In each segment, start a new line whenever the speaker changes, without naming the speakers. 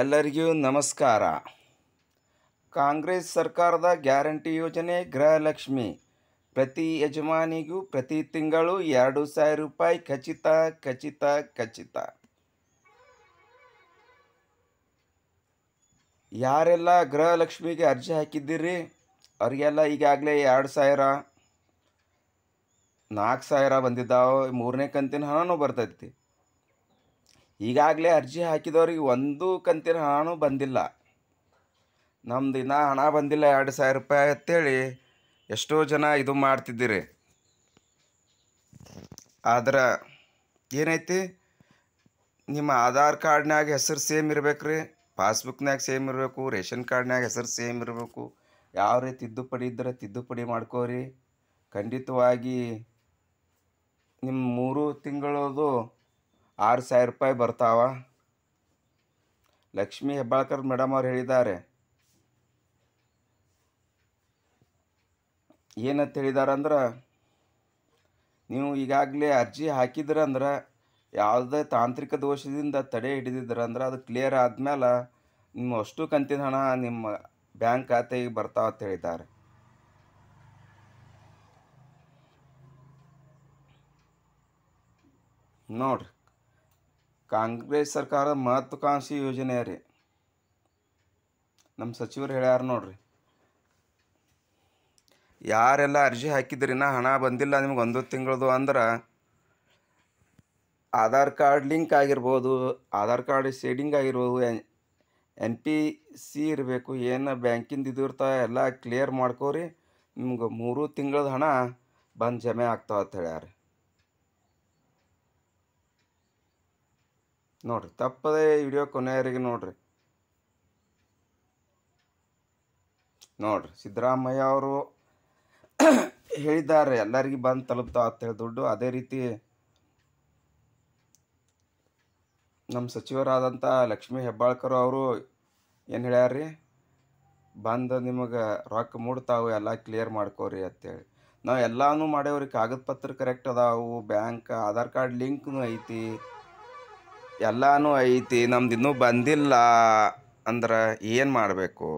ಎಲ್ಲರಿಗೂ ನಮಸ್ಕಾರ ಕಾಂಗ್ರೆಸ್ ಸರ್ಕಾರದ ಗ್ಯಾರಂಟಿ ಯೋಜನೆ ಗೃಹಲಕ್ಷ್ಮಿ ಪ್ರತಿ ಯಜಮಾನಿಗೂ ಪ್ರತಿ ತಿಂಗಳು ಎರಡು ಸಾವಿರ ರೂಪಾಯಿ ಖಚಿತ ಖಚಿತ ಖಚಿತ ಯಾರೆಲ್ಲ ಗೃಹಲಕ್ಷ್ಮಿಗೆ ಅರ್ಜಿ ಹಾಕಿದ್ದೀರಿ ಅವರಿಗೆಲ್ಲ ಈಗಾಗಲೇ ಎರಡು ಸಾವಿರ ನಾಲ್ಕು ಸಾವಿರ ಬಂದಿದ್ದಾವೆ ಮೂರನೇ ಕಂತಿನ ಹಣನೂ ಬರ್ತೈತಿ ಈಗಾಗಲೇ ಅರ್ಜಿ ಹಾಕಿದವ್ರಿಗೆ ಒಂದು ಕಂತಿನ ಹಣನೂ ಬಂದಿಲ್ಲ ನಮ್ದು ಇನ್ನೂ ಹಣ ಬಂದಿಲ್ಲ ಎರಡು ಸಾವಿರ ರೂಪಾಯಿ ಅಂತೇಳಿ ಎಷ್ಟೋ ಜನ ಇದು ಮಾಡ್ತಿದ್ದೀರಿ ಆದ್ರೆ ಏನೈತಿ ನಿಮ್ಮ ಆಧಾರ್ ಕಾರ್ಡ್ನಾಗ ಹೆಸರು ಸೇಮ್ ಇರಬೇಕು ರೀ ಪಾಸ್ಬುಕ್ನಾಗ ಸೇಮ್ ಇರಬೇಕು ರೇಷನ್ ಕಾರ್ಡ್ನಾಗ ಹೆಸರು ಸೇಮ್ ಇರಬೇಕು ಯಾವ ರೀತಿ ತಿದ್ದುಪಡಿ ಇದ್ದರೆ ತಿದ್ದುಪಡಿ ಮಾಡ್ಕೋರಿ ಖಂಡಿತವಾಗಿ ನಿಮ್ಮ ಮೂರು ತಿಂಗಳದು ಆರು ಸಾವಿರ ರೂಪಾಯಿ ಬರ್ತಾವ ಲಕ್ಷ್ಮೀ ಹೆಬ್ಬಾಳ್ಕರ್ ಮೇಡಮ್ ಅವ್ರು ಹೇಳಿದ್ದಾರೆ ಏನಂತ ಹೇಳಿದಾರಂದ್ರೆ ನೀವು ಈಗಾಗಲೇ ಅರ್ಜಿ ಹಾಕಿದ್ರಂದ್ರೆ ಯಾವುದೇ ತಾಂತ್ರಿಕ ದೋಷದಿಂದ ತಡೆ ಹಿಡಿದಿದ್ರಂದ್ರೆ ಅದು ಕ್ಲಿಯರ್ ಆದಮೇಲೆ ನಿಮ್ಮ ಅಷ್ಟು ಕಂತಿನ ಹಣ ನಿಮ್ಮ ಬ್ಯಾಂಕ್ ಖಾತೆಗೆ ಬರ್ತಾವ ಅಂತ ಹೇಳಿದ್ದಾರೆ ನೋಡ್ರಿ ಕಾಂಗ್ರೆಸ್ ಸರ್ಕಾರ ಮಹತ್ವಾಕಾಂಕ್ಷಿ ಯೋಜನೆ ರೀ ನಮ್ಮ ಸಚಿವರು ಹೇಳ್ಯಾರ ನೋಡ್ರಿ ಯಾರೆಲ್ಲ ಅರ್ಜಿ ಹಾಕಿದ್ರಿ ನಾ ಹಣ ಬಂದಿಲ್ಲ ನಿಮ್ಗೆ ಒಂದು ತಿಂಗಳದು ಅಂದ್ರೆ ಆಧಾರ್ ಕಾರ್ಡ್ ಲಿಂಕ್ ಆಗಿರ್ಬೋದು ಆಧಾರ್ ಕಾರ್ಡ್ ಸೇಡಿಂಗ್ ಆಗಿರ್ಬೋದು ಎನ್ ಪಿ ಸಿ ಇರಬೇಕು ಏನು ಬ್ಯಾಂಕಿಂದ ಇದು ಇರ್ತಾವೆ ಎಲ್ಲ ಕ್ಲಿಯರ್ ಮಾಡ್ಕೋರಿ ನಿಮ್ಗೆ ಮೂರು ತಿಂಗಳದ ಹಣ ಬಂದು ಜಮೆ ಆಗ್ತಾವ ಅಂತ ಹೇಳ್ಯಾರ ನೋಡಿರಿ ತಪ್ಪದೇ ವಿಡಿಯೋ ಕೊನೆಯವರಿಗೆ ನೋಡಿರಿ ನೋಡಿರಿ ಸಿದ್ದರಾಮಯ್ಯ ಅವರು ಹೇಳಿದ್ದಾರೆ ಎಲ್ಲರಿಗೆ ಬಂದು ತಲುಪ್ತಾವ ಹೇಳಿ ದುಡ್ಡು ಅದೇ ರೀತಿ ನಮ್ಮ ಸಚಿವರಾದಂಥ ಲಕ್ಷ್ಮೀ ಹೆಬ್ಬಾಳ್ಕರ್ ಅವರು ಏನು ಹೇಳ್ಯಾರ್ರಿ ಬಂದು ನಿಮಗೆ ರೊಕ್ಕ ಮೂಡ್ತಾವು ಎಲ್ಲ ಕ್ಲಿಯರ್ ಮಾಡ್ಕೋರಿ ಅಂತೇಳಿ ನಾವು ಎಲ್ಲನೂ ಮಾಡೇವ್ರಿ ಕಾಗದ ಪತ್ರ ಕರೆಕ್ಟ್ ಅದಾವು ಬ್ಯಾಂಕ್ ಆಧಾರ್ ಕಾರ್ಡ್ ಲಿಂಕ್ನು ಐತಿ ಎಲ್ಲನೂ ಐತಿ ನಮ್ದು ಇನ್ನೂ ಬಂದಿಲ್ಲ ಅಂದ್ರೆ ಏನು ಮಾಡಬೇಕು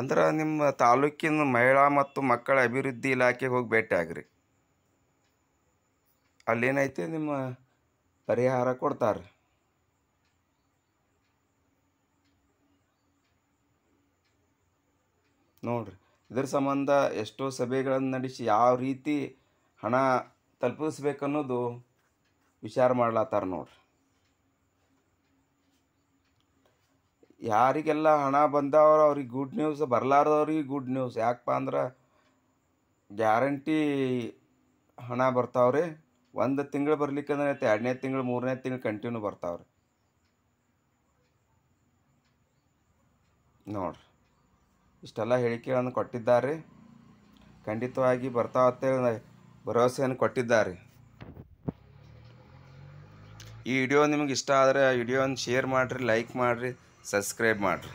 ಅಂದ್ರೆ ನಿಮ್ಮ ತಾಲೂಕಿನ ಮಹಿಳಾ ಮತ್ತು ಮಕ್ಕಳ ಅಭಿವೃದ್ಧಿ ಇಲಾಖೆಗೆ ಹೋಗಿ ಭೇಟಿ ಆಗ್ರಿ ಅಲ್ಲೇನೈತಿ ನಿಮ್ಮ ಪರಿಹಾರ ಕೊಡ್ತಾರೆ ನೋಡ್ರಿ ಇದ್ರ ಸಂಬಂಧ ಎಷ್ಟೋ ಸಭೆಗಳನ್ನು ನಡೆಸಿ ಯಾವ ರೀತಿ ಹಣ ತಲುಪಿಸ್ಬೇಕನ್ನೋದು ವಿಚಾರ ಮಾಡ್ಲತ್ತಾರ ನೋಡ್ರಿ ಯಾರಿಗೆಲ್ಲ ಹಣ ಬಂದವರು ಅವ್ರಿಗೆ ಗುಡ್ ನ್ಯೂಸ್ ಬರ್ಲಾರ್ದವ್ರಿಗೆ ಗುಡ್ ನ್ಯೂಸ್ ಯಾಕಪ್ಪ ಅಂದ್ರೆ ಗ್ಯಾರಂಟಿ ಹಣ ಬರ್ತಾವ್ರಿ ಒಂದು ತಿಂಗಳು ಬರ್ಲಿಕ್ಕಂದ್ರೆ ಅಂದ್ರೆ ಎರಡನೇ ತಿಂಗಳು ಮೂರನೇ ತಿಂಗಳು ಕಂಟಿನ್ಯೂ ಬರ್ತಾವ್ರಿ ನೋಡ್ರಿ ಇಷ್ಟೆಲ್ಲ ಹೇಳಿಕೆಗಳನ್ನು ಕೊಟ್ಟಿದ್ದಾರೆ ಖಂಡಿತವಾಗಿ ಬರ್ತಾವತ್ತೆ ಭರವಸೆಯನ್ನು ಕೊಟ್ಟಿದ್ದಾರೆ ಈ ವಿಡಿಯೋ ನಿಮಗೆ ಇಷ್ಟ ಆದರೆ ಆ ವಿಡಿಯೋನ ಶೇರ್ ಮಾಡಿರಿ ಲೈಕ್ ಮಾಡಿರಿ ಸಬ್ಸ್ಕ್ರೈಬ್ ಮಾಡಿರಿ